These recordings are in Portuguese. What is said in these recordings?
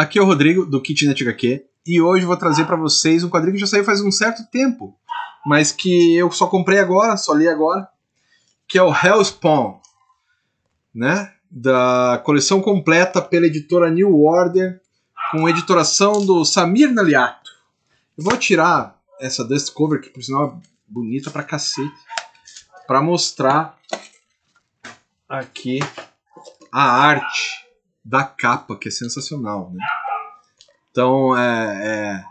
Aqui é o Rodrigo, do Kitnet HQ, e hoje vou trazer para vocês um quadrinho que já saiu faz um certo tempo, mas que eu só comprei agora, só li agora, que é o Hellspawn, né? Da coleção completa pela editora New Order, com editoração do Samir Naliato. Eu vou tirar essa dust cover, que por sinal é bonita pra cacete, pra mostrar aqui a arte da capa, que é sensacional. Né? Então é,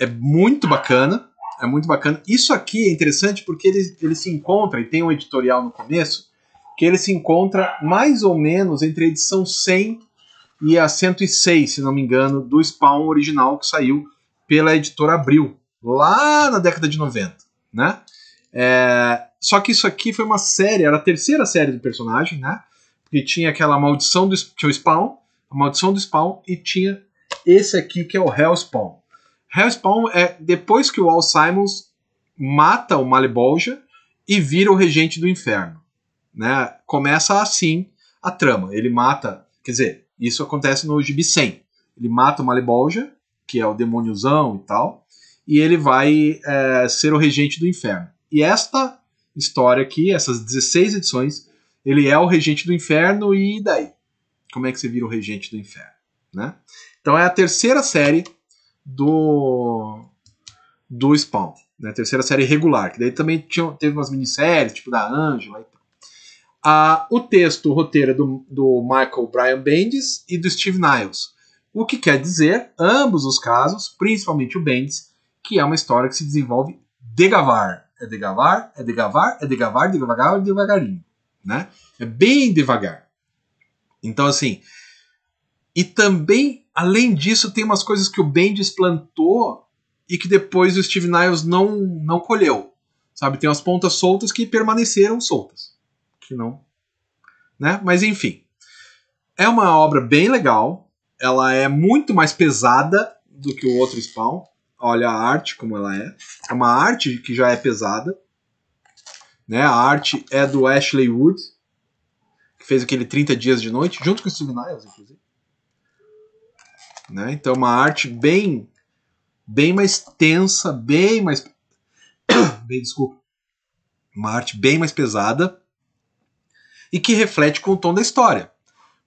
é, é, muito bacana. É muito bacana. Isso aqui é interessante porque ele, ele se encontra, e tem um editorial no começo, que ele se encontra mais ou menos entre a edição 100 e a 106, se não me engano, do Spawn original que saiu pela editora Abril, lá na década de 90. Né? É, só que isso aqui foi uma série, era a terceira série do personagem, né? que tinha aquela maldição do tinha o Spawn, a maldição do Spawn e tinha esse aqui que é o Hellspawn. Hellspawn é depois que o Al Simons mata o Malebolgia e vira o regente do inferno, né? Começa assim a trama. Ele mata, quer dizer, isso acontece no Gibi 100. Ele mata o Malebolgia, que é o demôniozão e tal, e ele vai é, ser o regente do inferno. E esta história aqui, essas 16 edições, ele é o regente do inferno e daí? Como é que você vira o regente do inferno, né? Então é a terceira série do do Spawn, né? Terceira série regular, que daí também tinha, teve umas minisséries, tipo da Angela e tal. Ah, o texto, o roteiro é do, do Michael Brian Bendis e do Steve Niles. O que quer dizer, ambos os casos, principalmente o Bendis, que é uma história que se desenvolve devagar. É devagar, é devagar, é devagar, devagar, devagarinho né? É bem devagar. Então, assim. E também, além disso, tem umas coisas que o Bendis plantou e que depois o Steve Niles não, não colheu. Sabe? Tem umas pontas soltas que permaneceram soltas. Que não. Né? Mas, enfim. É uma obra bem legal. Ela é muito mais pesada do que o outro Spawn. Olha a arte como ela é. É uma arte que já é pesada né? A arte é do Ashley Wood, que fez aquele 30 Dias de Noite, junto com o Steve Niles, inclusive. Né? Então, uma arte bem, bem mais tensa, bem mais. bem, desculpa. Uma arte bem mais pesada e que reflete com o tom da história,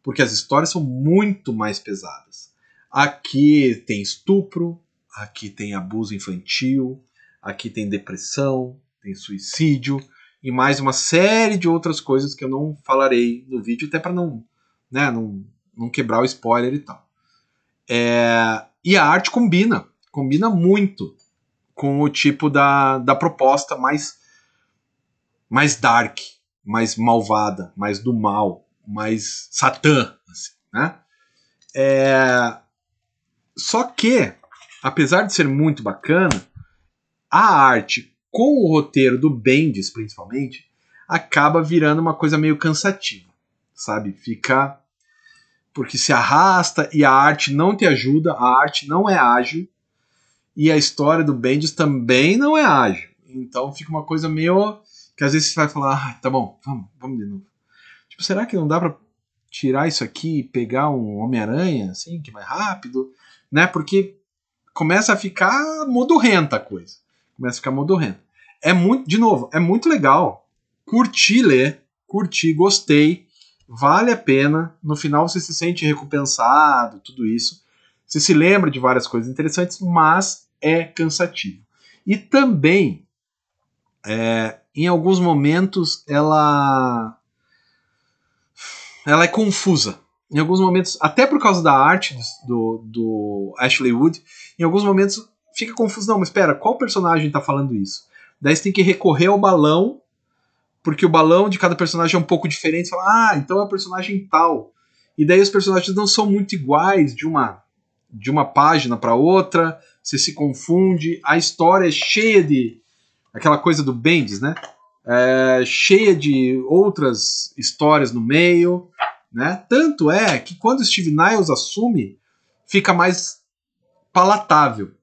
porque as histórias são muito mais pesadas. Aqui tem estupro, aqui tem abuso infantil, aqui tem depressão, tem suicídio, e mais uma série de outras coisas que eu não falarei no vídeo, até para não, né, não, não quebrar o spoiler e tal. É, e a arte combina, combina muito com o tipo da, da proposta mais, mais dark, mais malvada, mais do mal, mais satã, assim, né? É, só que, apesar de ser muito bacana, a arte com o roteiro do Bendis, principalmente, acaba virando uma coisa meio cansativa, sabe? Fica. Porque se arrasta e a arte não te ajuda, a arte não é ágil, e a história do Bendis também não é ágil. Então fica uma coisa meio. que às vezes você vai falar, ah, tá bom, vamos, vamos de novo. Tipo, será que não dá pra tirar isso aqui e pegar um Homem-Aranha, assim, que vai é rápido? Né? Porque começa a ficar modorrenta a coisa. Começa a ficar modorrenta. É muito, de novo, é muito legal. Curti ler, curti, gostei, vale a pena. No final você se sente recompensado, tudo isso. Você se lembra de várias coisas interessantes, mas é cansativo. E também, é, em alguns momentos, ela, ela é confusa em alguns momentos, até por causa da arte do, do Ashley Wood, em alguns momentos fica confuso. Não, mas espera, qual personagem está falando isso? Daí você tem que recorrer ao balão, porque o balão de cada personagem é um pouco diferente. Você fala, ah, então é o um personagem tal. E daí os personagens não são muito iguais de uma de uma página para outra, você se confunde, a história é cheia de aquela coisa do Bendis, né? É, cheia de outras histórias no meio, né? Tanto é que quando Steve Niles assume, fica mais palatável,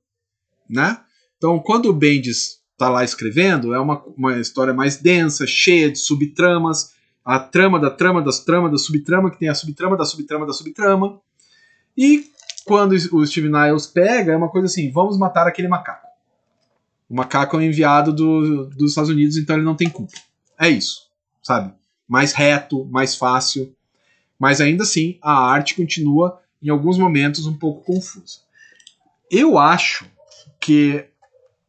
né? Então, quando o Bendis tá lá escrevendo é uma, uma história mais densa, cheia de subtramas, a trama da trama das tramas da subtrama, que tem a subtrama da subtrama da subtrama. E quando o Steve Niles pega, é uma coisa assim: vamos matar aquele macaco. O macaco é um enviado do, dos Estados Unidos, então ele não tem culpa. É isso, sabe? Mais reto, mais fácil. Mas ainda assim, a arte continua, em alguns momentos, um pouco confusa. Eu acho que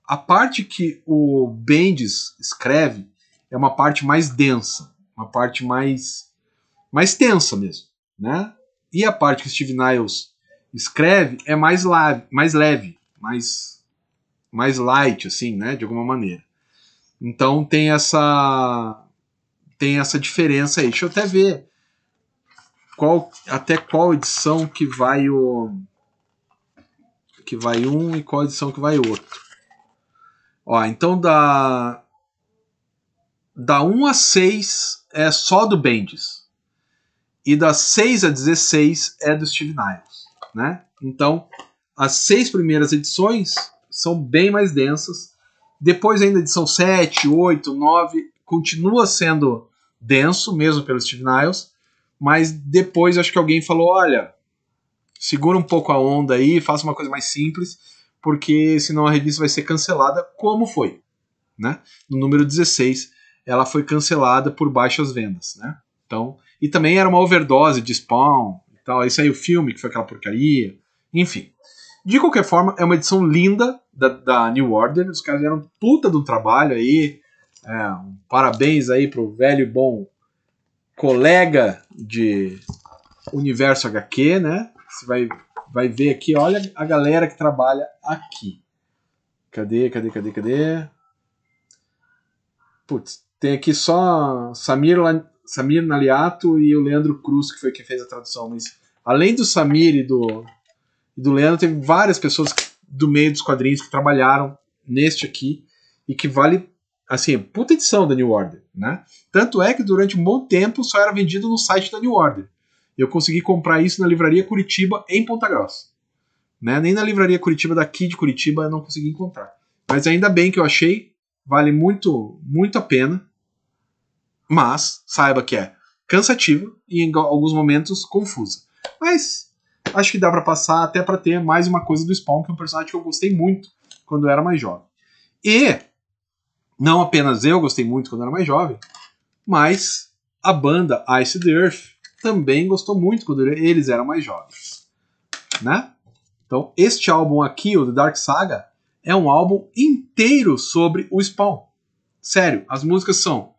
a parte que o Bendis escreve é uma parte mais densa, uma parte mais mais tensa mesmo, né? E a parte que Steve Niles escreve é mais leve, mais leve, mais mais light assim, né, de alguma maneira. Então tem essa tem essa diferença aí. Deixa eu até ver qual até qual edição que vai o que vai um e qual edição que vai outro. Ó, então da da 1 a 6 é só do Bendis. E da 6 a 16 é do Steve Niles, né? Então, as seis primeiras edições são bem mais densas. Depois ainda edição 7, 8, 9 continua sendo denso mesmo pelo Steve Niles, mas depois acho que alguém falou, olha, segura um pouco a onda aí, faça uma coisa mais simples porque senão a revista vai ser cancelada, como foi. Né? No número 16, ela foi cancelada por baixas vendas. Né? Então, e também era uma overdose de spawn e tal. Aí saiu o filme, que foi aquela porcaria. Enfim. De qualquer forma, é uma edição linda da, da New Order. Os caras deram puta do trabalho aí. É, um parabéns aí pro velho e bom colega de universo HQ, né? Você vai vai ver aqui, olha a galera que trabalha aqui. Cadê, cadê, cadê, cadê? Putz, tem aqui só Samir, Samir Naliato e o Leandro Cruz, que foi quem fez a tradução. Mas além do Samir e do, do Leandro, teve várias pessoas do meio dos quadrinhos que trabalharam neste aqui e que vale assim, puta edição da New Order, né? Tanto é que durante um bom tempo só era vendido no site da New Order. Eu consegui comprar isso na Livraria Curitiba, em Ponta Grossa. Né? Nem na Livraria Curitiba daqui de Curitiba eu não consegui encontrar. Mas ainda bem que eu achei, vale muito, muito a pena. Mas saiba que é cansativa e em alguns momentos confusa. Mas acho que dá para passar até para ter mais uma coisa do Spawn, que é um personagem que eu gostei muito quando eu era mais jovem. E não apenas eu gostei muito quando eu era mais jovem, mas a banda Ice the Earth também gostou muito quando eles eram mais jovens, né? Então, este álbum aqui, o The Dark Saga, é um álbum inteiro sobre o Spawn. Sério, as músicas são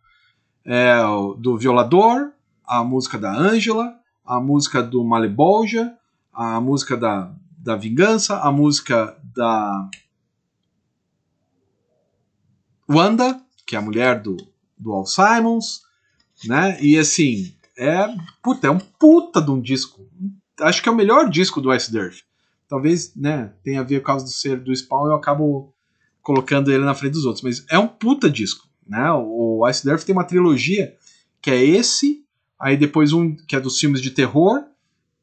é, do Violador, a música da Angela, a música do Malebolja, a música da, da Vingança, a música da Wanda, que é a mulher do, do Al Simons, né? E assim, é, puta, é um puta de um disco. Acho que é o melhor disco do Ice Dirt. Talvez, né, tenha a ver com causa do ser do Spawn, eu acabo colocando ele na frente dos outros, mas é um puta disco, né? O Ice Dirt tem uma trilogia que é esse, aí depois um que é dos filmes de terror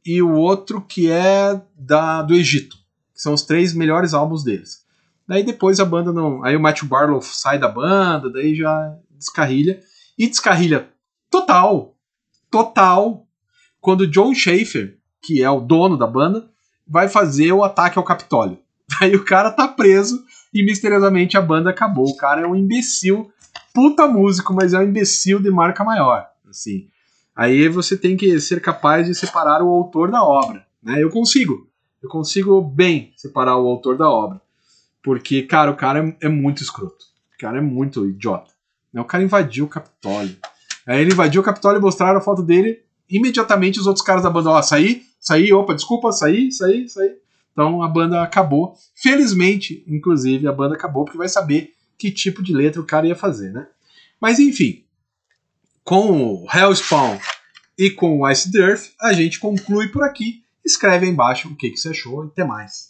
e o outro que é da do Egito, que são os três melhores álbuns deles. Daí depois a banda não, aí o Matthew Barlow sai da banda, daí já descarrilha e descarrilha total, total quando John Schaefer, que é o dono da banda, vai fazer o ataque ao Capitólio. Aí o cara tá preso e misteriosamente a banda acabou. O cara é um imbecil, puta músico, mas é um imbecil de marca maior. Assim, aí você tem que ser capaz de separar o autor da obra. Né? Eu consigo, eu consigo bem separar o autor da obra, porque cara, o cara é, é muito escroto, o cara é muito idiota. O cara invadiu o Capitólio. Aí ele invadiu o Capitólio e mostraram a foto dele. Imediatamente os outros caras da banda, ó, saí, saí, opa, desculpa, saí, saí, saí. Então a banda acabou. Felizmente, inclusive, a banda acabou, porque vai saber que tipo de letra o cara ia fazer, né? Mas enfim, com o Hellspawn e com o Ice Earth, a gente conclui por aqui. Escreve aí embaixo o que, que você achou e até mais.